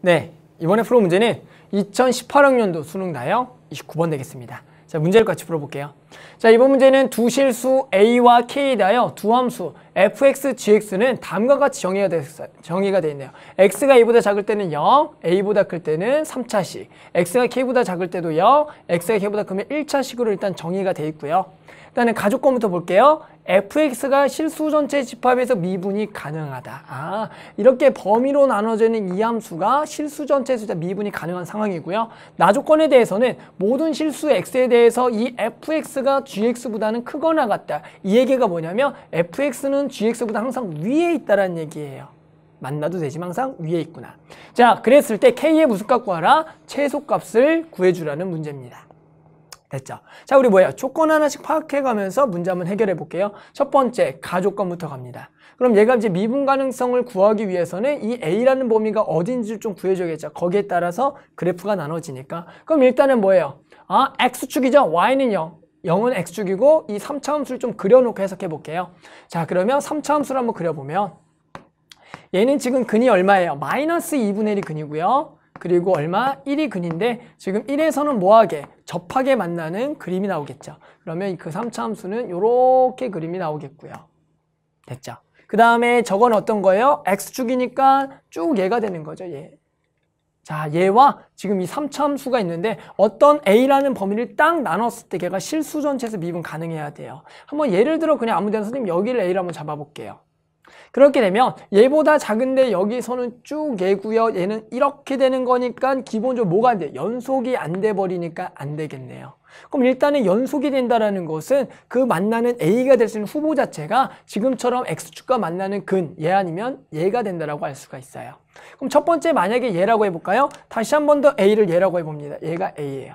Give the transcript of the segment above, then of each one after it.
네, 이번에 풀어 문제는 2018학년도 수능 나요 29번 되겠습니다. 자, 문제를 같이 풀어볼게요. 자, 이번 문제는 두 실수 A와 K에 대하여 두 함수 fx, gx는 다음과 같이 정의가, 되, 정의가 되 있네요. x가 a보다 작을 때는 0, a보다 클 때는 3차식, x가 k보다 작을 때도 0, x가 k보다 크면 1차식으로 일단 정의가 되어 있고요. 일단은 가족권부터 볼게요. fx가 실수 전체 집합에서 미분이 가능하다. 아, 이렇게 범위로 나눠지는 이 함수가 실수 전체 숫자 미분이 가능한 상황이고요. 나조건에 대해서는 모든 실수 x에 대해서 이 fx가 gx보다는 크거나 같다. 이 얘기가 뭐냐면 fx는 gx보다 항상 위에 있다라는 얘기예요. 만나도 되지만 항상 위에 있구나. 자, 그랬을 때 k의 무슨 값 구하라? 최소값을 구해주라는 문제입니다. 됐죠. 자, 우리 뭐예요? 조건 하나씩 파악해가면서 문제 한번 해결해 볼게요. 첫 번째, 가족건부터 갑니다. 그럼 얘가 이제 미분 가능성을 구하기 위해서는 이 A라는 범위가 어딘지 를좀 구해줘야겠죠. 거기에 따라서 그래프가 나눠지니까. 그럼 일단은 뭐예요? 아, X축이죠? Y는 0. 0은 X축이고 이 3차함수를 좀 그려놓고 해석해 볼게요. 자, 그러면 3차함수를 한번 그려보면 얘는 지금 근이 얼마예요? 마이너스 2분의 1이 근이고요. 그리고 얼마? 1이 근인데 지금 1에서는 뭐하게? 접하게 만나는 그림이 나오겠죠. 그러면 그 3차 함수는 이렇게 그림이 나오겠고요. 됐죠? 그 다음에 저건 어떤 거예요? X축이니까 쭉 얘가 되는 거죠. 얘. 자, 얘와 지금 이 3차 함수가 있는데 어떤 A라는 범위를 딱 나눴을 때 걔가 실수 전체에서 미분 가능해야 돼요. 한번 예를 들어 그냥 아무 데나 선생님 여기를 A로 한번 잡아볼게요. 그렇게 되면 얘보다 작은데 여기서는 쭉 얘고요. 얘는 이렇게 되는 거니까 기본적으로 뭐가 안 돼? 연속이 안 돼 버리니까 안 되겠네요. 그럼 일단은 연속이 된다라는 것은 그 만나는 A가 될 수 있는 후보 자체가 지금처럼 X축과 만나는 근, 얘 아니면 얘가 된다라고 할 수가 있어요. 그럼 첫 번째 만약에 얘라고 해볼까요? 다시 한 번 더 A를 얘라고 해봅니다. 얘가 A예요.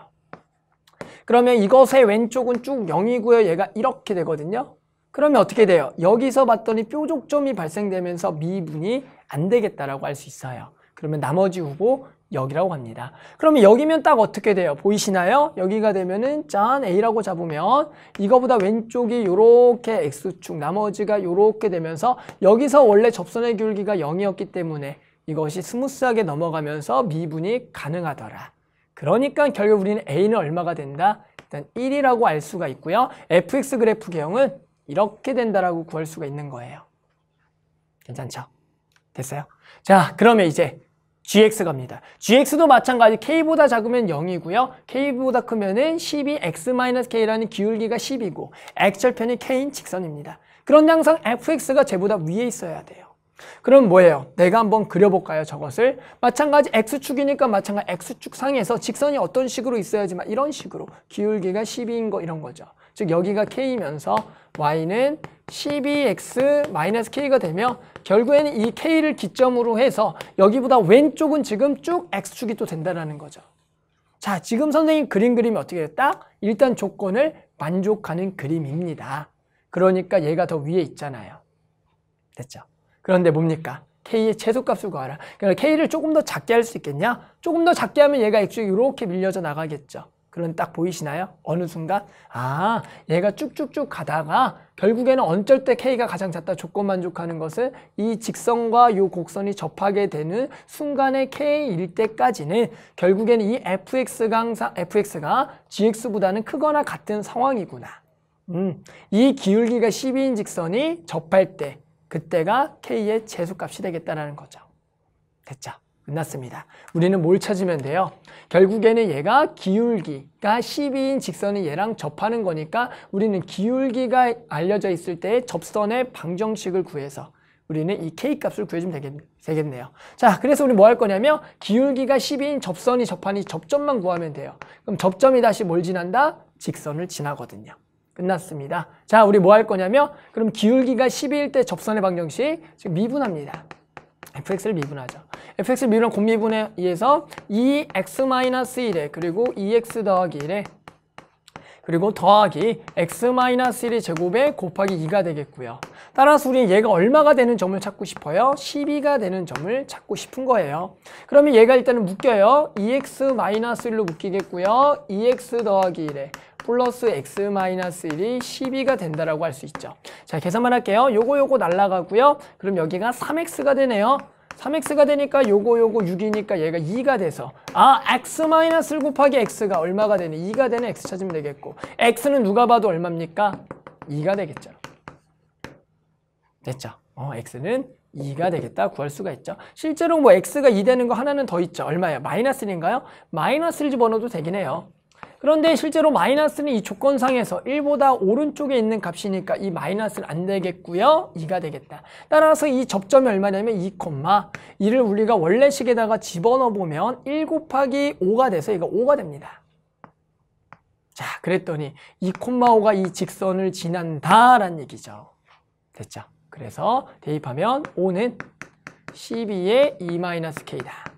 그러면 이것의 왼쪽은 쭉 0이고요. 얘가 이렇게 되거든요. 그러면 어떻게 돼요? 여기서 봤더니 뾰족점이 발생되면서 미분이 안 되겠다라고 할 수 있어요. 그러면 나머지 후보 여기라고 합니다. 그러면 여기면 딱 어떻게 돼요? 보이시나요? 여기가 되면은 짠 A라고 잡으면 이거보다 왼쪽이 이렇게 X축 나머지가 이렇게 되면서 여기서 원래 접선의 기기가 0이었기 때문에 이것이 스무스하게 넘어가면서 미분이 가능하더라. 그러니까 결국 우리는 A는 얼마가 된다? 일단 1이라고 알 수가 있고요. FX 그래프 개형은 이렇게 된다라고 구할 수가 있는 거예요. 괜찮죠? 됐어요? 자, 그러면 이제 gx 갑니다. gx도 마찬가지 k보다 작으면 0이고요. k보다 크면은 12x-k라는 기울기가 10이고 x절편이 k인 직선입니다. 그런데 항상 fx가 제보다 위에 있어야 돼요. 그럼 뭐예요? 내가 한번 그려볼까요? 저것을 마찬가지 x축이니까 마찬가지 x축 상에서 직선이 어떤 식으로 있어야지만 이런 식으로 기울기가 1 0인거 이런 거죠. 즉 여기가 k이면서 y는 12x-k가 되며 결국에는 이 k를 기점으로 해서 여기보다 왼쪽은 지금 쭉 x축이 또된다는 거죠. 자, 지금 선생님 그림 그림이 어떻게 됐다? 일단 조건을 만족하는 그림입니다. 그러니까 얘가 더 위에 있잖아요. 됐죠? 그런데 뭡니까? k의 최소값을 구하라. 그러니까 k를 조금 더 작게 할 수 있겠냐? 조금 더 작게 하면 얘가 x축이 이렇게 밀려져 나가겠죠. 그런 딱 보이시나요? 어느 순간 아 얘가 쭉쭉쭉 가다가 결국에는 언쩔때 K가 가장 작다 조건 만족하는 것을 이 직선과 요 곡선이 접하게 되는 순간에 K일 때까지는 결국에는 이 FX가, FX가 GX보다는 크거나 같은 상황이구나 음, 이 기울기가 12인 직선이 접할 때 그때가 K의 재수값이 되겠다라는 거죠 됐죠? 끝났습니다. 우리는 뭘 찾으면 돼요? 결국에는 얘가 기울기가 12인 직선이 얘랑 접하는 거니까 우리는 기울기가 알려져 있을 때의 접선의 방정식을 구해서 우리는 이 K값을 구해주면 되겠, 네요 자, 그래서 우리 뭐 할 거냐면 기울기가 1 2인 접선이 접하니 접점만 구하면 돼요. 그럼 접점이 다시 뭘 지난다? 직선을 지나거든요. 끝났습니다. 자, 우리 뭐 할 거냐면 그럼 기울기가 12일 때 접선의 방정식 지금 미분합니다. fx를 미분하죠. fx 미분 곱미분에 의해서 2x-1에 e 그리고 2x e 더하기 1에 그리고 더하기 x-1의 제곱에 곱하기 2가 되겠고요. 따라서 우리 얘가 얼마가 되는 점을 찾고 싶어요? 12가 되는 점을 찾고 싶은 거예요. 그러면 얘가 일단은 묶여요. 2x-1로 e 묶이겠고요. 2x 더하기 1에 플러스 x-1이 12가 된다라고 할 수 있죠. 자, 계산만 할게요. 요거 요거 날라가고요. 그럼 여기가 3x가 되네요. 3x가 되니까 요거 요거 6이니까 얘가 2가 돼서 아 x 를 곱하기 x가 얼마가 되니 2가 되는 x 찾으면 되겠고 x는 누가 봐도 얼마입니까? 2가 되겠죠. 됐죠? 어, x는 2가 되겠다 구할 수가 있죠. 실제로 뭐 x가 2 되는 거 하나는 더 있죠. 얼마예요? 마이너스 인가요 마이너스 를 집어넣어도 되긴 해요. 그런데 실제로 마이너스는 이 조건상에서 1보다 오른쪽에 있는 값이니까 이 마이너스는 안 되겠고요. 2가 되겠다. 따라서 이 접점이 얼마냐면 2, 이를 우리가 원래 식에다가 집어넣어보면 1 곱하기 5가 돼서 이거 5가 됩니다. 자, 그랬더니 2,5가 이 직선을 지난다라는 얘기죠. 됐죠? 그래서 대입하면 5는 12의 2-k다.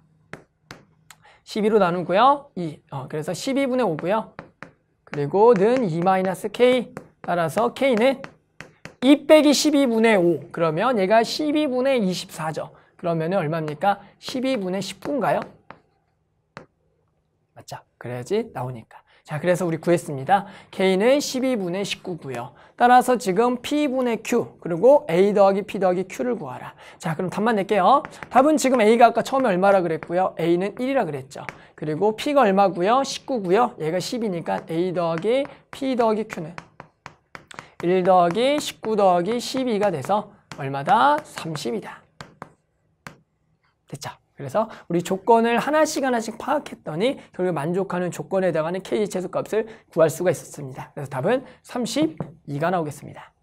12로 나누고요. 2. 어, 그래서 12분의 5고요. 그리고 는 2-k 따라서 k는 2 빼기 12분의 5 그러면 얘가 12분의 24죠. 그러면 얼마입니까? 12분의 19인가요? 맞죠? 그래야지 나오니까. 자, 그래서 우리 구했습니다. K는 12분의 19고요. 따라서 지금 P분의 Q, 그리고 A 더하기 P 더하기 Q를 구하라. 자, 그럼 답만 낼게요. 답은 지금 A가 아까 처음에 얼마라 그랬고요. A는 1이라 그랬죠. 그리고 P가 얼마고요? 19고요. 얘가 10이니까 A 더하기 P 더하기 Q는 1 더하기 19 더하기 12가 돼서 얼마다? 30이다. 됐죠? 그래서 우리 조건을 하나씩 하나씩 파악했더니 결국 만족하는 조건에 해당하는 K 최소값을 구할 수가 있었습니다. 그래서 답은 32가 나오겠습니다.